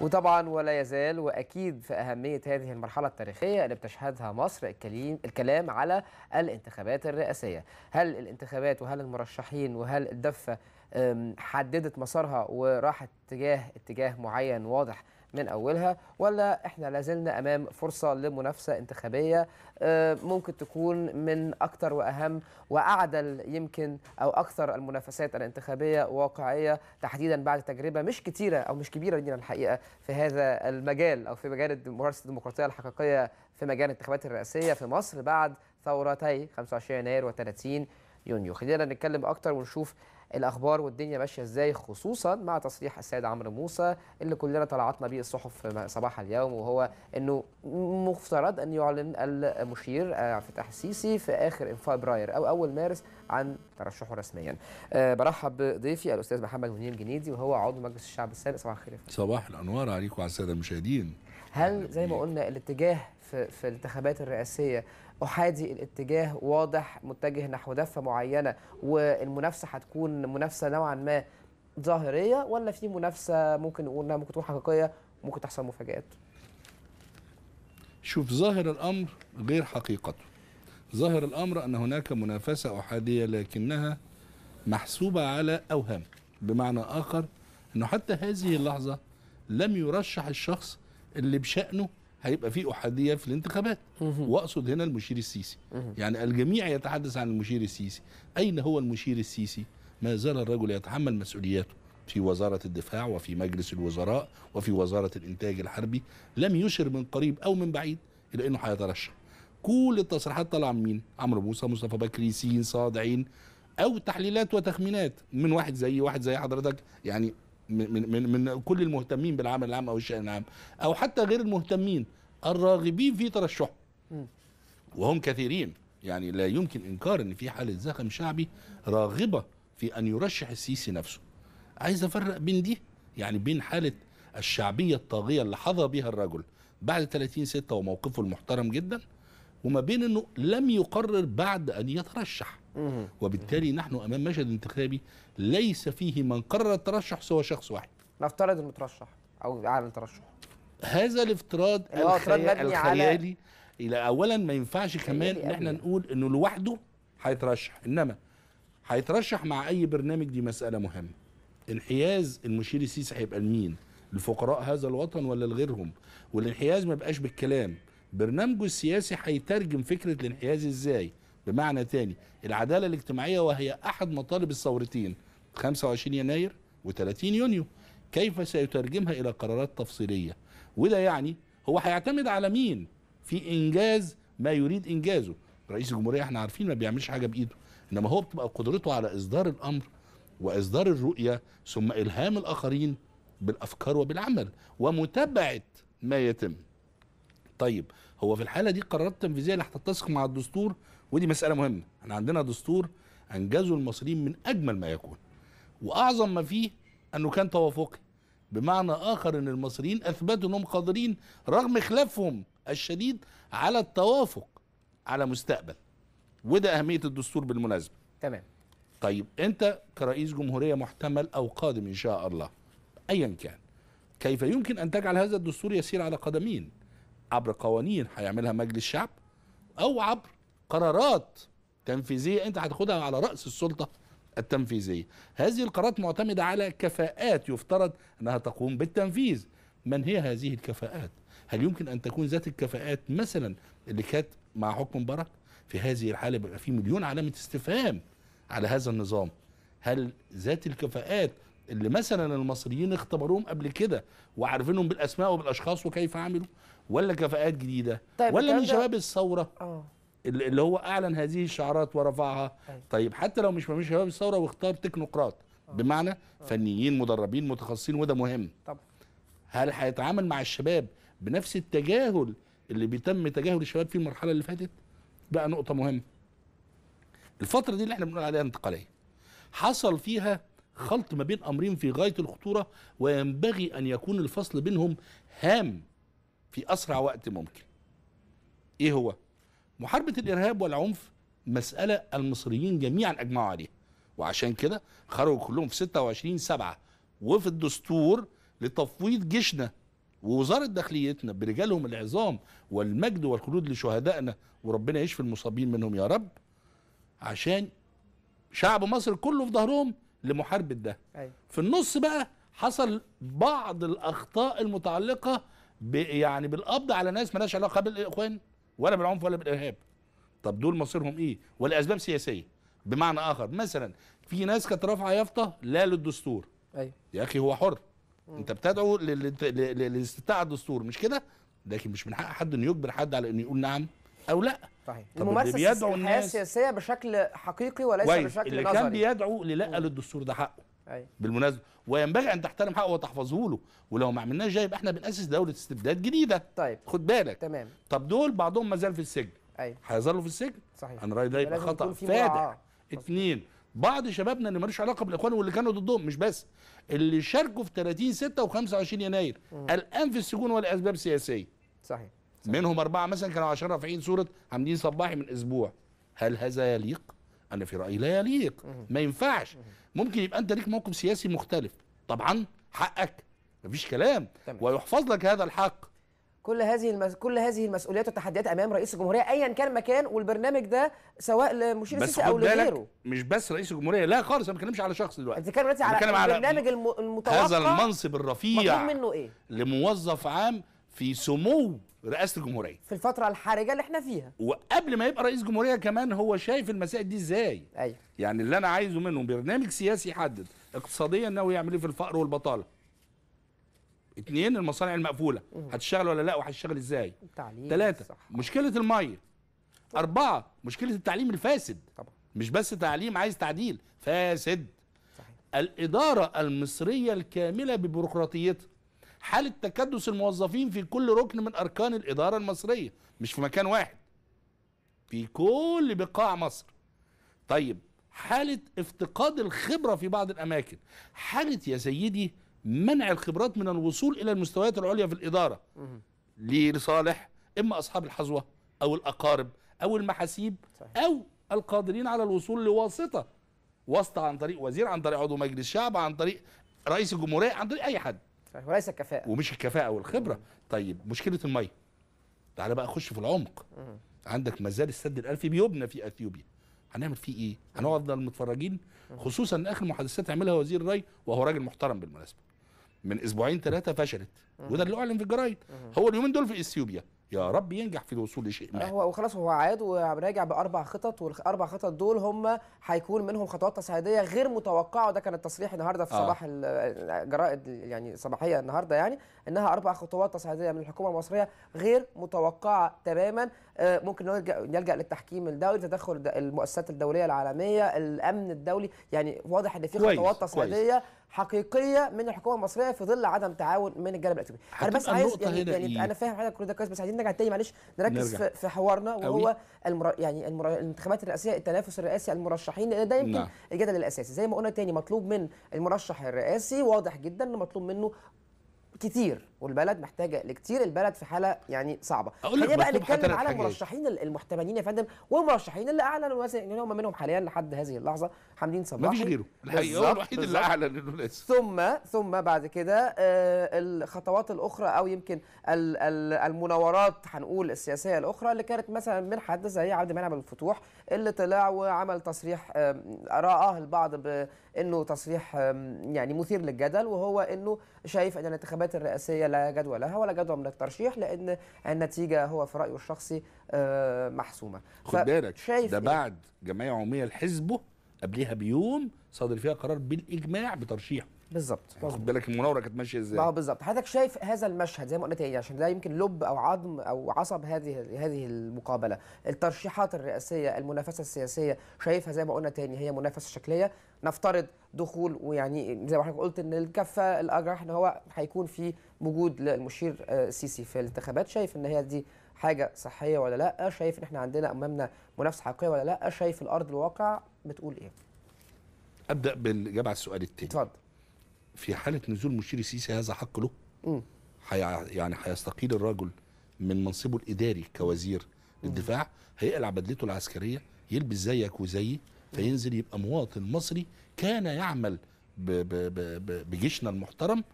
وطبعا ولا يزال واكيد في اهميه هذه المرحله التاريخيه اللي بتشهدها مصر الكلام الكلام على الانتخابات الرئاسيه، هل الانتخابات وهل المرشحين وهل الدفه حددت مسارها وراحت اتجاه اتجاه معين واضح من اولها ولا احنا لازلنا امام فرصه لمنافسه انتخابيه آه، ممكن تكون من اكثر واهم واعدل يمكن او اكثر المنافسات الانتخابيه واقعيه تحديدا بعد تجربه مش كتيره او مش كبيره لينا الحقيقه في هذا المجال او في مجال ممارسه الديمقراطيه الحقيقيه في مجال الانتخابات الرئاسيه في مصر بعد ثورتي 25 يناير و30 يونيو خلينا نتكلم اكتر ونشوف الاخبار والدنيا ماشيه ازاي خصوصا مع تصريح السيد عمرو موسى اللي كلنا طلعتنا بيه الصحف صباح اليوم وهو انه مفترض ان يعلن المشير عبد آه، الفتاح السيسي في اخر فبراير او اول مارس عن ترشحه رسميا آه، برحب بضيفي الاستاذ محمد منير جنيدي وهو عضو مجلس الشعب السابق صباح الخير صباح الانوار عليكم وعلى الساده المشاهدين هل زي ما إيه؟ قلنا الاتجاه في, في الانتخابات الرئاسيه احادي الاتجاه واضح متجه نحو دفه معينه والمنافسه هتكون منافسه نوعا ما ظاهريه ولا في منافسه ممكن نقول انها ممكن تكون حقيقيه ممكن تحصل مفاجات شوف ظاهر الامر غير حقيقته ظاهر الامر ان هناك منافسه احاديه لكنها محسوبه على اوهام بمعنى اخر انه حتى هذه اللحظه لم يرشح الشخص اللي بشأنه هيبقى في احاديه في الانتخابات واقصد هنا المشير السيسي يعني الجميع يتحدث عن المشير السيسي اين هو المشير السيسي ما زال الرجل يتحمل مسؤولياته في وزارة الدفاع وفي مجلس الوزراء وفي وزارة الإنتاج الحربي لم يشر من قريب أو من بعيد إلى أنه هيترشح كل التصريحات طالعة من مين؟ عمرو موسى مصطفى بكري سين صاد عين أو تحليلات وتخمينات من واحد زي واحد زي حضرتك يعني من, من, من كل المهتمين بالعمل العام او الشان العام او حتى غير المهتمين الراغبين في ترشحه وهم كثيرين يعني لا يمكن انكار ان في حاله زخم شعبي راغبه في ان يرشح السيسي نفسه عايز افرق بين دي يعني بين حاله الشعبيه الطاغيه اللي حظى بها الرجل بعد 30 6 وموقفه المحترم جدا وما بين انه لم يقرر بعد ان يترشح وبالتالي نحن امام مشهد انتخابي ليس فيه من قرر الترشح سوى شخص واحد نفترض المترشح او اعلن ترشح هذا الافتراض الخيالي, الخيالي الى اولا ما ينفعش كمان ان احنا نقول انه لوحده هيترشح انما هيترشح مع اي برنامج دي مساله مهمه انحياز المشير السيسي هيبقى لمين لفقراء هذا الوطن ولا لغيرهم والانحياز ما بقاش بالكلام برنامجه السياسي هيترجم فكره الانحياز ازاي بمعنى تاني العدالة الاجتماعية وهي أحد مطالب الثورتين 25 يناير و30 يونيو كيف سيترجمها إلى قرارات تفصيلية وده يعني هو هيعتمد على مين في إنجاز ما يريد إنجازه رئيس الجمهورية احنا عارفين ما بيعملش حاجة بإيده إنما هو بتبقى قدرته على إصدار الأمر وإصدار الرؤية ثم إلهام الآخرين بالأفكار وبالعمل ومتابعة ما يتم طيب هو في الحالة دي القرارات التنفيذية اللي هتتسق مع الدستور ودي مساله مهمه احنا عندنا دستور انجزه المصريين من اجمل ما يكون واعظم ما فيه انه كان توافقي بمعنى اخر ان المصريين اثبتوا انهم قادرين رغم خلافهم الشديد على التوافق على مستقبل وده اهميه الدستور بالمناسبه تمام طيب انت كرئيس جمهوريه محتمل او قادم ان شاء الله ايا كان كيف يمكن ان تجعل هذا الدستور يسير على قدمين عبر قوانين هيعملها مجلس الشعب او عبر قرارات تنفيذيه انت هتاخدها على راس السلطه التنفيذيه هذه القرارات معتمده على كفاءات يفترض انها تقوم بالتنفيذ من هي هذه الكفاءات هل يمكن ان تكون ذات الكفاءات مثلا اللي كانت مع حكم مبارك في هذه الحاله بيبقى في مليون علامه استفهام على هذا النظام هل ذات الكفاءات اللي مثلا المصريين اختبروهم قبل كده وعارفينهم بالاسماء وبالاشخاص وكيف عملوا ولا كفاءات جديده طيب ولا من شباب الثوره آه. اللي هو اعلن هذه الشعارات ورفعها أيوة. طيب حتى لو مش مش شباب الثوره واختار تكنوقراط آه. بمعنى آه. فنيين مدربين متخصصين وده مهم طبعا هل هيتعامل مع الشباب بنفس التجاهل اللي بيتم تجاهل الشباب في المرحله اللي فاتت بقى نقطه مهمه الفتره دي اللي احنا بنقول عليها انتقاليه حصل فيها خلط ما بين امرين في غايه الخطوره وينبغي ان يكون الفصل بينهم هام في اسرع وقت ممكن ايه هو محاربة الإرهاب والعنف مسألة المصريين جميعا أجمعوا عليها وعشان كده خرجوا كلهم في 26 سبعة وفي الدستور لتفويض جيشنا ووزارة داخليتنا برجالهم العظام والمجد والخلود لشهدائنا وربنا يشفي المصابين منهم يا رب عشان شعب مصر كله في ظهرهم لمحاربة ده أيوة. في النص بقى حصل بعض الأخطاء المتعلقة يعني بالقبض على ناس مالهاش علاقة بالإخوان ولا بالعنف ولا بالارهاب طب دول مصيرهم ايه ولاسباب سياسيه بمعنى اخر مثلا في ناس كانت رافعه يافطه لا للدستور ايوه يا اخي هو حر مم. انت بتدعو لاستمتاع الدستور مش كده لكن مش من حق حد انه يجبر حد على انه يقول نعم او لا صحيح الممارسه الحياه السياسيه بشكل حقيقي وليس بشكل اللي نظري اللي كان بيدعو للا للدستور ده حقه ايوه بالمناسبه وينبغي ان تحترم حقه وتحفظه له ولو ما عملناش ده يبقى احنا بناسس دوله استبداد جديده طيب خد بالك تمام طب دول بعضهم ما زال في السجن ايوه هيظلوا في السجن صحيح انا رايي ده يبقى خطا فادح اثنين بعض شبابنا اللي ملوش علاقه بالاخوان واللي كانوا ضدهم مش بس اللي شاركوا في 30 6 و25 يناير الان في السجون ولاسباب سياسيه صحيح. صحيح منهم اربعه مثلا كانوا عشان رافعين صوره حمدين صباحي من اسبوع هل هذا يليق؟ انا في رايي لا يليق ما ينفعش ممكن يبقى انت ليك موقف سياسي مختلف طبعا حقك مفيش كلام تمام. ويحفظ لك هذا الحق كل هذه المس... كل هذه المسؤوليات والتحديات امام رئيس الجمهوريه ايا كان مكان والبرنامج ده سواء لمشير السيسي او لغيره مش بس رئيس الجمهوريه لا خالص انا ما بتكلمش على شخص دلوقتي بتكلم على, على البرنامج المتوقع هذا المنصب الرفيع منه ايه لموظف عام في سمو رئاسه الجمهوريه في الفتره الحرجه اللي احنا فيها وقبل ما يبقى رئيس جمهوريه كمان هو شايف المسائل دي ازاي ايوه يعني اللي انا عايزه منه برنامج سياسي يحدد اقتصاديا ناوي يعمل ايه في الفقر والبطاله اتنين المصانع المقفوله هتشتغل ولا لا وهتشتغل ازاي التعليم ثلاثه مشكله الميه اربعه مشكله التعليم الفاسد طبعا مش بس تعليم عايز تعديل فاسد صحيح. الاداره المصريه الكامله ببيروقراطيتها حالة تكدس الموظفين في كل ركن من أركان الإدارة المصرية مش في مكان واحد في كل بقاع مصر طيب حالة افتقاد الخبرة في بعض الأماكن حالة يا سيدي منع الخبرات من الوصول إلى المستويات العليا في الإدارة لصالح إما أصحاب الحظوة أو الأقارب أو المحاسيب أو القادرين على الوصول لواسطة واسطة عن طريق وزير عن طريق عضو مجلس شعب عن طريق رئيس الجمهورية عن طريق أي حد صحيح وليس الكفاءه ومش الكفاءه والخبره طيب مشكله الميه تعالى بقى خش في العمق عندك مازال السد الالفي بيبنى في اثيوبيا هنعمل فيه ايه؟ هنفضل متفرجين خصوصا ان اخر محادثات عملها وزير الري وهو راجل محترم بالمناسبه من اسبوعين ثلاثه فشلت وده اللي اعلن في الجرايد هو اليومين دول في اثيوبيا يا رب ينجح في الوصول لشيء ما هو وخلاص هو عاد وراجع باربع خطط والاربع خطط دول هم هيكون منهم خطوات تصعيديه غير متوقعه وده كان التصريح النهارده في آه. صباح الجرائد يعني صباحيه النهارده يعني انها اربع خطوات تصعيديه من الحكومه المصريه غير متوقعه تماما آه، ممكن نلجا نلجا للتحكيم الدولي تدخل المؤسسات الدوليه العالميه الامن الدولي يعني واضح ان في خطوات تصعيديه حقيقيه من الحكومه المصريه في ظل عدم تعاون من الجانب الاثيوبي انا بس عايز يعني, يعني, إيه؟ انا فاهم حضرتك كل ده كويس بس عايزين عايزين نرجع تاني معلش نركز نرجع. في حوارنا وهو المر... يعني المر... الانتخابات الرئاسيه التنافس الرئاسي المرشحين لان ده يمكن نعم. الجدل الاساسي زي ما قلنا تاني مطلوب من المرشح الرئاسي واضح جدا انه مطلوب منه كتير والبلد محتاجه لكتير البلد في حاله يعني صعبه خلينا بقى نتكلم على المرشحين المحتملين يا فندم والمرشحين اللي اعلنوا مثلا ان هم منهم حاليا لحد هذه اللحظه حمدين صباحي مفيش غيره الحقيقه هو الوحيد اللي اعلن انه لازم ثم ثم بعد كده آه، الخطوات الاخرى او يمكن المناورات هنقول السياسيه الاخرى اللي كانت مثلا من حد زي عبد المنعم الفتوح اللي طلع وعمل تصريح راه البعض بانه تصريح يعني مثير للجدل وهو انه شايف ان الانتخابات الرئاسيه لا جدوى لها ولا جدوى من الترشيح لان النتيجه هو في رايه الشخصي آه، محسومه خد بالك ده إيه؟ بعد جمعيه عموميه لحزبه قبلها بيوم صادر فيها قرار بالاجماع بترشيحه بالظبط واخد بالك المناوره كانت ماشيه ازاي اه بالظبط حضرتك شايف هذا المشهد زي ما قلنا تاني عشان ده يمكن لب او عظم او عصب هذه هذه المقابله الترشيحات الرئاسيه المنافسه السياسيه شايفها زي ما قلنا تاني هي منافسه شكليه نفترض دخول ويعني زي ما حضرتك قلت ان الكفه الاجرح ان هو هيكون في وجود للمشير السيسي آه، في الانتخابات شايف ان هي دي حاجه صحيه ولا لا شايف ان احنا عندنا امامنا منافسه حقيقيه ولا لا شايف الارض الواقع بتقول ايه ابدا بالاجابه على السؤال الثاني اتفضل في حاله نزول مشير السيسي هذا حق له حي... يعني هيستقيل الرجل من منصبه الاداري كوزير للدفاع هيقلع بدلته العسكريه يلبس زيك وزيي فينزل يبقى مواطن مصري كان يعمل ب... ب... ب... بجيشنا المحترم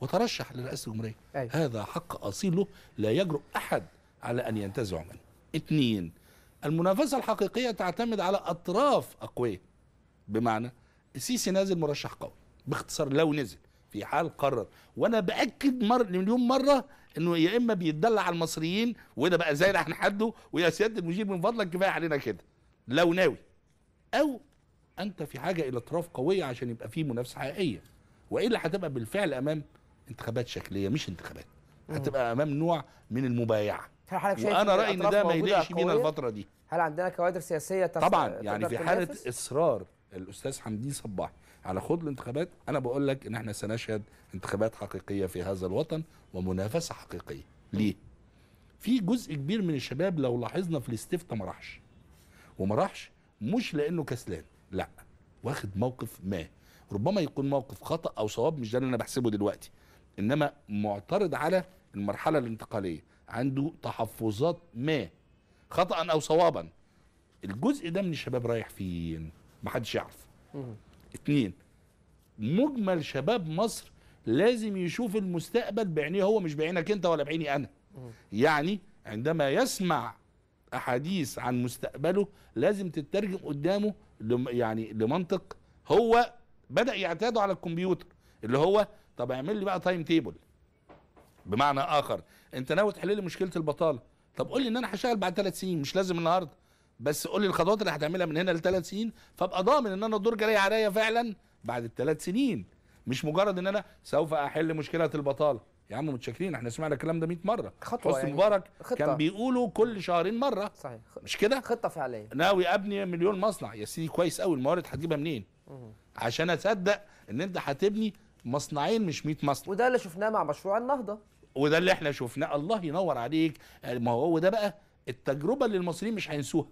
وترشح لرئاسه الجمهوريه أيوة. هذا حق اصيل له لا يجرؤ احد على ان ينتزعه منه اثنين المنافسه الحقيقيه تعتمد على اطراف اقوياء بمعنى السيسي نازل مرشح قوي باختصار لو نزل في حال قرر وانا باكد مر مليون مره انه يا اما بيتدلع على المصريين وده بقى زي اللي هنحده ويا سياده المجيب من فضلك كفايه علينا كده لو ناوي او انت في حاجه الى اطراف قويه عشان يبقى في منافسه حقيقيه والا هتبقى بالفعل امام انتخابات شكليه مش انتخابات هتبقى امام نوع من المبايعه هل حضرتك شايف وانا رايي ان ده ما يليقش بينا الفتره دي هل عندنا كوادر سياسيه تس... طبعا يعني في حاله اصرار الاستاذ حمدين صباح على خوض الانتخابات انا بقول لك ان احنا سنشهد انتخابات حقيقيه في هذا الوطن ومنافسه حقيقيه ليه في جزء كبير من الشباب لو لاحظنا في الاستفتاء ما راحش وما راحش مش لانه كسلان لا واخد موقف ما ربما يكون موقف خطا او صواب مش ده اللي انا بحسبه دلوقتي انما معترض على المرحله الانتقاليه عنده تحفظات ما خطأ أو صوابا الجزء ده من الشباب رايح فين محدش يعرف اتنين مجمل شباب مصر لازم يشوف المستقبل بعينيه هو مش بعينك انت ولا بعيني انا يعني عندما يسمع احاديث عن مستقبله لازم تترجم قدامه يعني لمنطق هو بدا يعتاده على الكمبيوتر اللي هو طب اعمل لي بقى تايم تيبل بمعنى اخر انت ناوي تحل لي مشكله البطاله طب قول لي ان انا هشتغل بعد ثلاث سنين مش لازم النهارده بس قول لي الخطوات اللي هتعملها من هنا لثلاث سنين فابقى ضامن ان انا الدور جاي عليا فعلا بعد الثلاث سنين مش مجرد ان انا سوف احل مشكله البطاله يا عم متشكرين احنا سمعنا الكلام ده 100 مره خطوه حسني يعني مبارك خطة. كان بيقولوا كل شهرين مره صحيح مش كده خطه فعليه ناوي ابني مليون مصنع يا سيدي كويس قوي الموارد هتجيبها منين عشان اصدق ان انت هتبني مصنعين مش 100 مصنع وده اللي شفناه مع مشروع النهضه وده اللي احنا شفناه الله ينور عليك ما هو وده بقى التجربه اللي المصريين مش هينسوها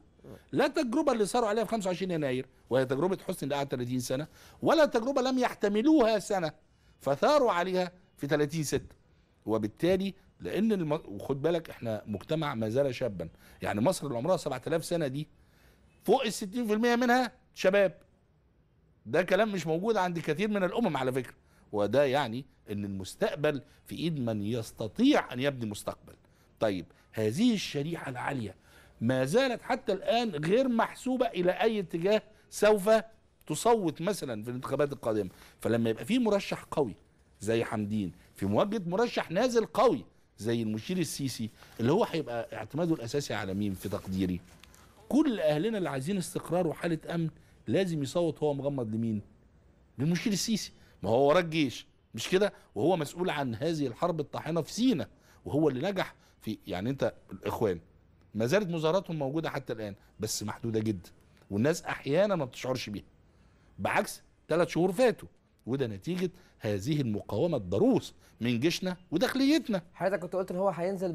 لا التجربه اللي صاروا عليها في 25 يناير وهي تجربه حسني اللي قعد 30 سنه ولا تجربه لم يحتملوها سنه فثاروا عليها في 30 6 وبالتالي لان الم... وخد بالك احنا مجتمع ما زال شابا يعني مصر اللي عمرها 7000 سنه دي فوق ال 60% منها شباب ده كلام مش موجود عند كثير من الامم على فكره وده يعني ان المستقبل في ايد من يستطيع ان يبني مستقبل طيب هذه الشريحه العاليه ما زالت حتى الان غير محسوبه الى اي اتجاه سوف تصوت مثلا في الانتخابات القادمه فلما يبقى في مرشح قوي زي حمدين في مواجهه مرشح نازل قوي زي المشير السيسي اللي هو هيبقى اعتماده الاساسي على مين في تقديري كل اهلنا اللي عايزين استقرار وحاله امن لازم يصوت هو مغمض لمين للمشير السيسي ما هو وراه الجيش مش كده وهو مسؤول عن هذه الحرب الطاحنه في سينا وهو اللي نجح في يعني انت الاخوان ما زالت مظاهراتهم موجوده حتى الان بس محدوده جدا والناس احيانا ما بتشعرش بيها بعكس ثلاث شهور فاتوا وده نتيجه هذه المقاومه الضروس من جيشنا وداخليتنا حضرتك كنت قلت ان هو هينزل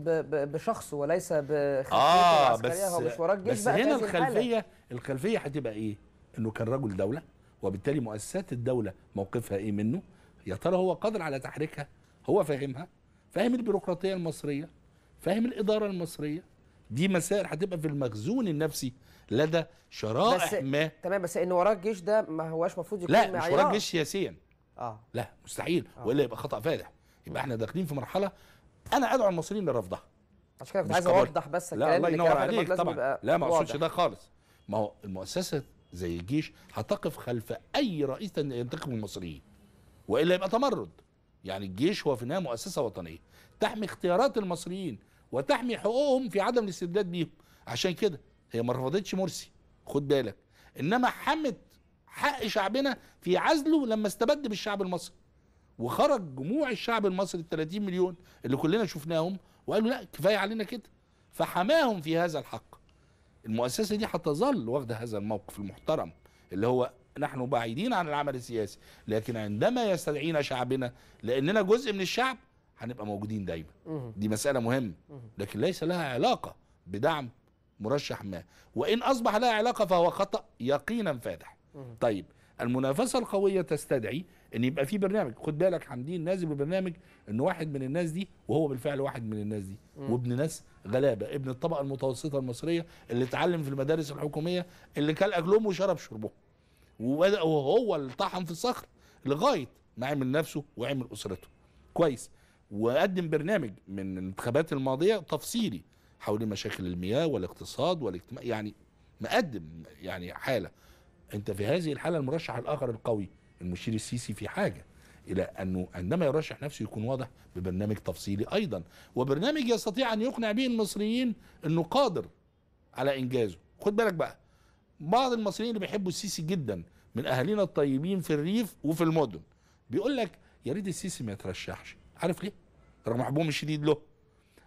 بشخصه وليس بخلفية آه بس هو مش بس بقى هنا الخلفيه الخلفيه هتبقى ايه؟ انه كان رجل دوله وبالتالي مؤسسات الدولة موقفها إيه منه يا ترى هو قادر على تحريكها هو فاهمها فاهم البيروقراطية المصرية فاهم الإدارة المصرية دي مسائل هتبقى في المخزون النفسي لدى شرائح بس ما تمام بس ان وراك جيش ده ما هواش المفروض يكون لا مش وراك جيش سياسيا اه لا مستحيل آه. والا يبقى خطا فادح يبقى احنا داخلين في مرحله انا ادعو المصريين لرفضها عشان كده كنت عايز اوضح بس الكلام لا الله ينور عليك طبعا لا ما اقصدش ده خالص ما هو المؤسسه زي الجيش هتقف خلف اي رئيس ينتخب المصريين والا يبقى تمرد يعني الجيش هو في النهايه مؤسسه وطنيه تحمي اختيارات المصريين وتحمي حقوقهم في عدم الاستبداد بيهم عشان كده هي ما رفضتش مرسي خد بالك انما حمت حق شعبنا في عزله لما استبد بالشعب المصري وخرج جموع الشعب المصري ال 30 مليون اللي كلنا شفناهم وقالوا لا كفايه علينا كده فحماهم في هذا الحق المؤسسه دي هتظل واخده هذا الموقف المحترم اللي هو نحن بعيدين عن العمل السياسي لكن عندما يستدعينا شعبنا لاننا جزء من الشعب هنبقى موجودين دايما دي مساله مهمه لكن ليس لها علاقه بدعم مرشح ما وان اصبح لها علاقه فهو خطا يقينا فادح طيب المنافسه القويه تستدعي ان يبقى في برنامج خد بالك حمدين نازل ببرنامج ان واحد من الناس دي وهو بالفعل واحد من الناس دي وابن ناس غلابه ابن الطبقه المتوسطه المصريه اللي اتعلم في المدارس الحكوميه اللي كل اكلهم وشرب شربهم وبدا وهو اللي طحن في الصخر لغايه ما عمل نفسه وعمل اسرته كويس وقدم برنامج من الانتخابات الماضيه تفصيلي حول مشاكل المياه والاقتصاد والاجتماع يعني مقدم يعني حاله انت في هذه الحاله المرشح الاخر القوي المشير السيسي في حاجه الى انه عندما يرشح نفسه يكون واضح ببرنامج تفصيلي ايضا وبرنامج يستطيع ان يقنع به المصريين انه قادر على انجازه خد بالك بقى بعض المصريين اللي بيحبوا السيسي جدا من اهالينا الطيبين في الريف وفي المدن بيقول لك يا ريت السيسي ما يترشحش عارف ليه رغم حبهم الشديد له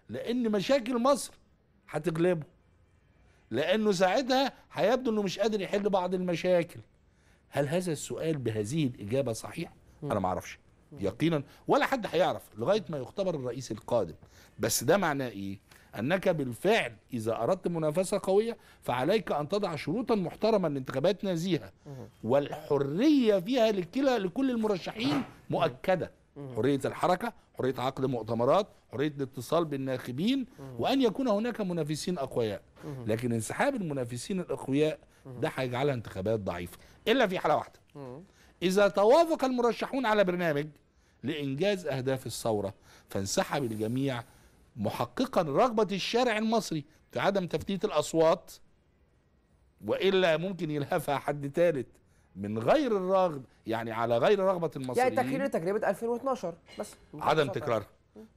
لان مشاكل مصر هتغلبه لانه ساعتها هيبدو انه مش قادر يحل بعض المشاكل هل هذا السؤال بهذه الإجابة صحيح؟ أنا ما أعرفش يقينا ولا حد هيعرف لغاية ما يختبر الرئيس القادم بس ده معناه إيه؟ أنك بالفعل إذا أردت منافسة قوية فعليك أن تضع شروطا محترمة لانتخابات نزيهة والحرية فيها لكلا لكل المرشحين مؤكدة حرية الحركة حرية عقد مؤتمرات حرية الاتصال بالناخبين وأن يكون هناك منافسين أقوياء لكن انسحاب المنافسين الأقوياء ده هيجعلها انتخابات ضعيفة الا في حاله واحده اذا توافق المرشحون على برنامج لانجاز اهداف الثوره فانسحب الجميع محققا رغبه الشارع المصري في عدم تفتيت الاصوات والا ممكن يلهفها حد ثالث من غير الرغب يعني على غير رغبه المصريين يعني تكرير تجربه 2012 بس عدم تكرارها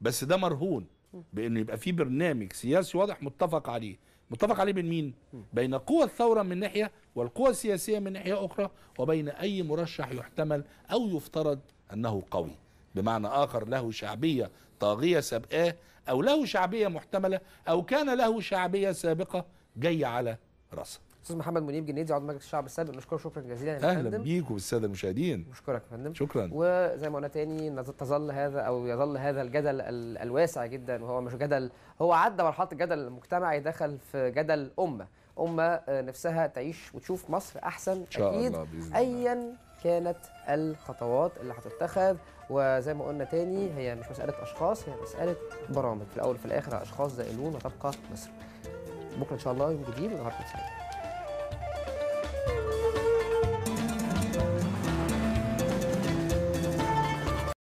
بس ده مرهون بانه يبقى في برنامج سياسي واضح متفق عليه متفق عليه بين مين؟ بين قوى الثورة من ناحية والقوى السياسية من ناحية أخرى وبين أي مرشح يحتمل أو يفترض أنه قوي بمعنى آخر له شعبية طاغية سابقاه أو له شعبية محتملة أو كان له شعبية سابقة جاية على رأسه استاذ محمد منيب جنيدي عضو مجلس الشعب السابق نشكره شكرا جزيلا يا فندم اهلا بيكم الساده المشاهدين بشكرك يا فندم شكرا وزي ما قلنا تاني تظل هذا او يظل هذا الجدل الواسع جدا وهو مش جدل هو عدى مرحله الجدل المجتمعي دخل في جدل امه امه آه، نفسها تعيش وتشوف مصر احسن شاء اكيد الله بإذن ايا كانت الخطوات اللي هتتخذ وزي ما قلنا تاني هي مش مساله اشخاص هي مساله برامج في الاول وفي الاخر اشخاص زائلون وتبقى مصر بكره ان شاء الله يوم جديد النهارده سعيد